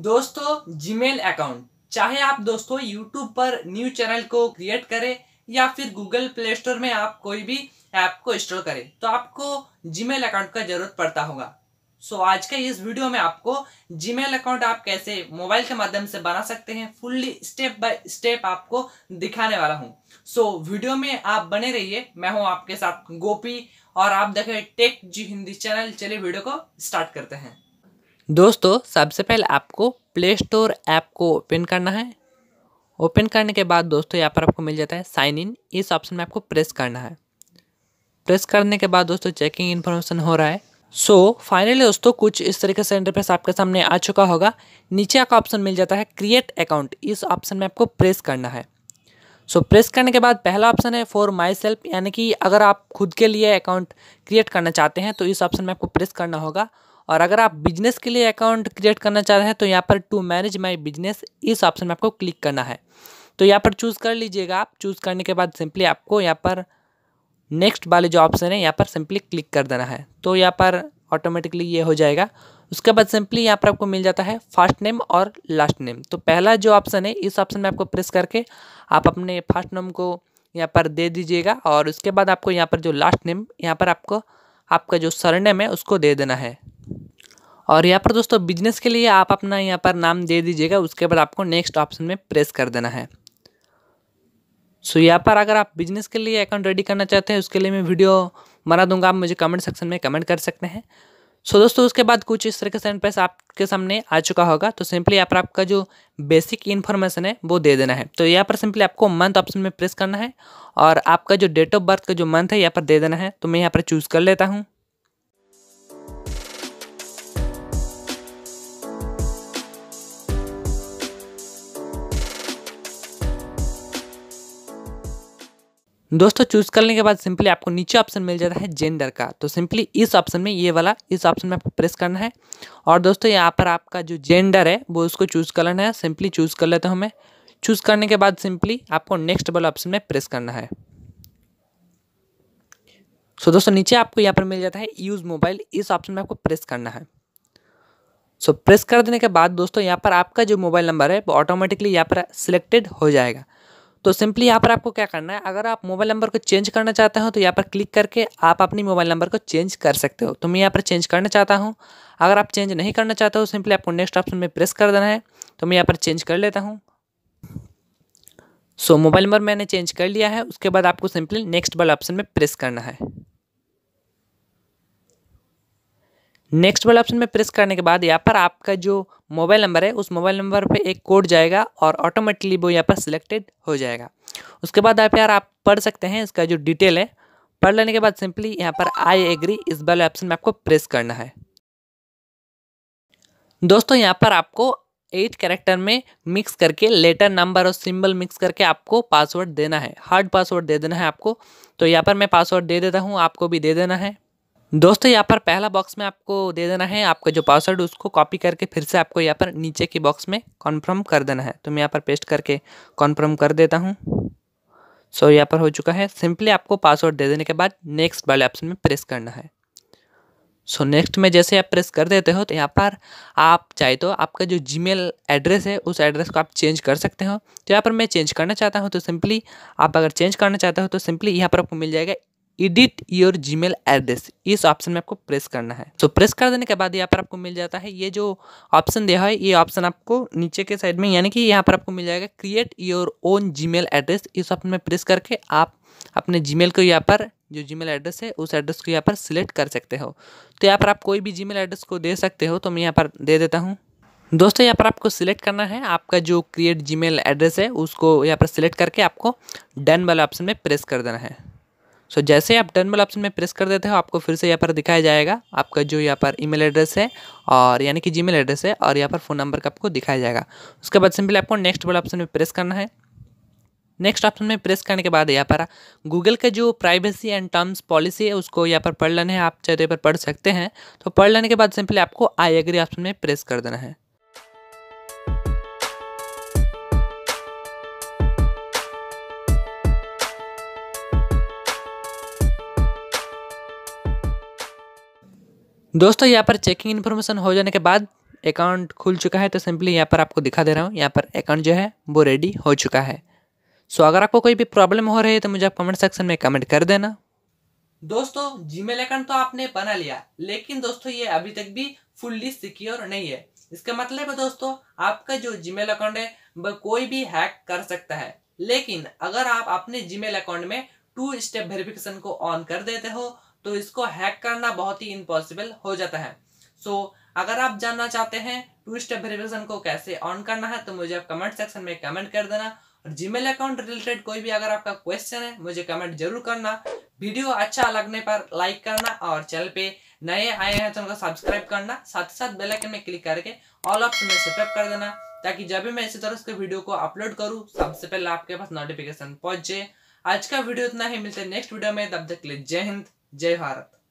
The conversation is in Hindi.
दोस्तों जीमेल अकाउंट चाहे आप दोस्तों यूट्यूब पर न्यू चैनल को क्रिएट करें या फिर गूगल प्ले स्टोर में आप कोई भी ऐप को इंस्टॉल करें तो आपको जीमेल अकाउंट का जरूरत पड़ता होगा सो so, आज के इस वीडियो में आपको जीमेल अकाउंट आप कैसे मोबाइल के माध्यम से बना सकते हैं फुल्ली स्टेप बाय स्टेप आपको दिखाने वाला हूं सो so, वीडियो में आप बने रहिए मैं हूं आपके साथ गोपी और आप देखें टेक जी हिंदी चैनल चलिए वीडियो को स्टार्ट करते हैं दोस्तों सबसे पहले आपको प्ले स्टोर ऐप को ओपन करना है ओपन करने के बाद दोस्तों यहाँ पर आपको मिल जाता है साइन इन इस ऑप्शन में आपको प्रेस करना है प्रेस करने के बाद दोस्तों चेकिंग इन्फॉर्मेशन हो रहा है सो so, फाइनली दोस्तों कुछ इस तरीके से इंटरफेस आपके सामने आ चुका होगा नीचे आपका ऑप्शन मिल जाता है क्रिएट अकाउंट इस ऑप्शन में आपको प्रेस करना है सो so, प्रेस करने के बाद पहला ऑप्शन है फॉर माई सेल्फ यानी कि अगर आप खुद के लिए अकाउंट क्रिएट करना चाहते हैं तो इस ऑप्शन में आपको प्रेस करना होगा और अगर आप बिजनेस के लिए अकाउंट क्रिएट करना चाह रहे हैं तो यहाँ पर टू मैनेज माई बिजनेस इस ऑप्शन में आपको क्लिक करना है तो यहाँ पर चूज़ कर लीजिएगा आप चूज़ करने के बाद सिंपली आपको यहाँ पर नेक्स्ट वाले जो ऑप्शन है यहाँ पर सिंपली क्लिक कर देना है तो यहाँ पर ऑटोमेटिकली ये हो जाएगा उसके बाद सिंपली यहाँ पर आपको मिल जाता है फर्स्ट नेम और लास्ट नेम तो पहला जो ऑप्शन है इस ऑप्शन में आपको प्रेस करके आप अपने फर्स्ट नेम को यहाँ पर दे दीजिएगा और उसके बाद आपको यहाँ पर जो लास्ट नेम यहाँ पर आपको आपका जो सरनेम है उसको दे देना है और यहाँ पर दोस्तों बिजनेस के लिए आप अपना यहाँ पर नाम दे दीजिएगा उसके बाद आपको नेक्स्ट ऑप्शन में प्रेस कर देना है सो so, यहाँ पर अगर आप बिजनेस के लिए अकाउंट रेडी करना चाहते हैं उसके लिए मैं वीडियो बना दूंगा आप मुझे कमेंट सेक्शन में कमेंट कर सकते हैं सो so, दोस्तों उसके बाद कुछ इस तरह से इंटरफेस आपके सामने आ चुका होगा तो सिंपली यहाँ पर आपका जो बेसिक इन्फॉर्मेशन है वो दे देना है तो यहाँ पर सिंपली आपको मंथ ऑप्शन में प्रेस करना है और आपका जो डेट ऑफ बर्थ का जो मंथ है यहाँ पर दे देना है तो मैं यहाँ पर चूज़ कर लेता हूँ दोस्तों चूज करने के बाद सिंपली आपको नीचे ऑप्शन मिल जाता है जेंडर का तो सिंपली इस ऑप्शन में ये वाला इस ऑप्शन में आपको प्रेस करना है और दोस्तों यहाँ पर आपका जो जेंडर है वो उसको चूज कर लेना है सिंपली चूज कर लेते हैं हमें चूज करने के बाद सिंपली आपको नेक्स्ट वाला ऑप्शन में प्रेस करना है सो so, दोस्तों नीचे आपको यहाँ पर मिल जाता है यूज़ मोबाइल इस ऑप्शन में आपको प्रेस करना है सो so, प्रेस कर देने के बाद दोस्तों यहाँ पर आपका जो मोबाइल नंबर है वो ऑटोमेटिकली यहाँ पर सिलेक्टेड हो जाएगा तो सिंपली यहाँ पर आपको क्या करना है अगर आप मोबाइल नंबर को चेंज करना चाहते हो तो यहाँ पर क्लिक करके आप अपनी मोबाइल नंबर को चेंज कर सकते हो तो मैं यहाँ पर चेंज करना चाहता हूँ अगर आप चेंज नहीं करना चाहते हो सिंपली आपको नेक्स्ट ऑप्शन में प्रेस कर देना है तो मैं यहाँ पर चेंज कर लेता हूँ सो मोबाइल नंबर मैंने चेंज कर लिया है उसके बाद आपको सिंपली नेक्स्ट वाला ऑप्शन में प्रेस करना है नेक्स्ट वाला ऑप्शन में प्रेस करने के बाद यहाँ पर आपका जो मोबाइल नंबर है उस मोबाइल नंबर पे एक कोड जाएगा और ऑटोमेटिकली वो यहाँ पर सिलेक्टेड हो जाएगा उसके बाद आप यार आप पढ़ सकते हैं इसका जो डिटेल है पढ़ लेने के बाद सिंपली यहाँ पर आई एग्री इस वाले ऑप्शन में आपको प्रेस करना है दोस्तों यहाँ पर आपको एट कैरेक्टर में मिक्स करके लेटर नंबर और सिंबल मिक्स करके आपको पासवर्ड देना है हार्ड पासवर्ड दे देना है आपको तो यहाँ पर मैं पासवर्ड दे देता हूँ आपको भी दे देना है दोस्तों यहाँ पर पहला बॉक्स में आपको दे देना है आपका जो पासवर्ड उसको कॉपी करके फिर से आपको यहाँ पर नीचे के बॉक्स में कॉन्फर्म कर देना है तो मैं यहाँ पर पेस्ट करके कॉन्फर्म कर देता हूँ सो so, यहाँ पर हो चुका है सिंपली आपको पासवर्ड दे देने के बाद नेक्स्ट वाले ऑप्शन में प्रेस करना है सो so, नेक्स्ट में जैसे आप प्रेस कर देते हो तो यहाँ पर आप चाहे तो आपका जो जीमेल एड्रेस है उस एड्रेस को आप चेंज कर सकते हो तो यहाँ पर मैं चेंज करना चाहता हूँ तो सिंपली आप अगर चेंज करना चाहते हो तो सिंपली यहाँ पर आपको मिल जाएगा एडिट योर जीमेल एड्रेस इस ऑप्शन में आपको प्रेस करना है सो so, प्रेस कर देने के बाद यहाँ पर आपको मिल जाता है ये जो ऑप्शन दिया है ये ऑप्शन आपको नीचे के साइड में यानी कि यहाँ पर आपको मिल जाएगा create your own Gmail address इस ऑप्शन में प्रेस करके आप अपने जीमेल को यहाँ पर जो जीमेल एड्रेस है उस एड्रेस को यहाँ पर सिलेक्ट कर सकते हो तो यहाँ पर आप कोई भी जीमेल एड्रेस को दे सकते हो तो मैं यहाँ पर दे देता हूँ दोस्तों यहाँ पर आपको सिलेक्ट करना है आपका जो क्रिएट जीमेल एड्रेस है उसको यहाँ पर सिलेक्ट करके आपको डन वाले ऑप्शन में प्रेस कर देना है सो so, जैसे आप टर्मिनल ऑप्शन में प्रेस कर देते हो आपको फिर से यहाँ पर दिखाया जाएगा आपका जो यहाँ पर ईमेल एड्रेस है और यानी कि जीमेल एड्रेस है और यहाँ पर फ़ोन नंबर का आपको दिखाया जाएगा उसके बाद सिंपली आपको नेक्स्ट वाला ऑप्शन में प्रेस करना है नेक्स्ट ऑप्शन में प्रेस करने के बाद यहाँ पर गूगल का जो प्राइवेसी एंड टर्म्स पॉलिसी है उसको यहाँ पर पढ़ लेना है आप चेहरे तो पर पढ़ सकते हैं तो पढ़ लेने के बाद सिंपली आपको आई एग्री ऑप्शन में प्रेस कर देना है दोस्तों यहाँ पर चेकिंग इन्फॉर्मेशन हो जाने के बाद अकाउंट खुल चुका है तो सिंपली यहाँ पर आपको दिखा दे रहा हूँ यहाँ पर अकाउंट जो है वो रेडी हो चुका है सो अगर आपको कोई भी प्रॉब्लम हो रही है तो मुझे आप कमेंट सेक्शन में कमेंट कर देना दोस्तों जीमेल अकाउंट तो आपने बना लिया लेकिन दोस्तों ये अभी तक भी फुल्ली सिक्योर नहीं है इसका मतलब है दोस्तों आपका जो जीमेल अकाउंट है वह कोई भी हैक कर सकता है लेकिन अगर आप अपने जीमेल अकाउंट में टू स्टेप वेरिफिकेशन को ऑन कर देते हो तो इसको हैक करना बहुत ही इम्पॉसिबल हो जाता है सो so, अगर आप जानना चाहते हैं टू स्टेप वेरिफिकेशन को कैसे ऑन करना है तो मुझे आप कमेंट सेक्शन में कमेंट कर देना और जीमेल अकाउंट रिलेटेड कोई भी अगर आपका क्वेश्चन है मुझे कमेंट जरूर करना वीडियो अच्छा लगने पर लाइक करना और चैनल पे नए आए हैं तो उनको सब्सक्राइब करना साथ ही साथ बेल आइकन में क्लिक करके ऑल ऑप्शन में सेटअप कर देना ताकि जब भी मैं इसी तरह उसके वीडियो को अपलोड करूँ सबसे पहले आपके पास नोटिफिकेशन पहुंच जाए आज का वीडियो इतना ही मिलते नेक्स्ट वीडियो में तब तक के लिए जय हिंद जय भारत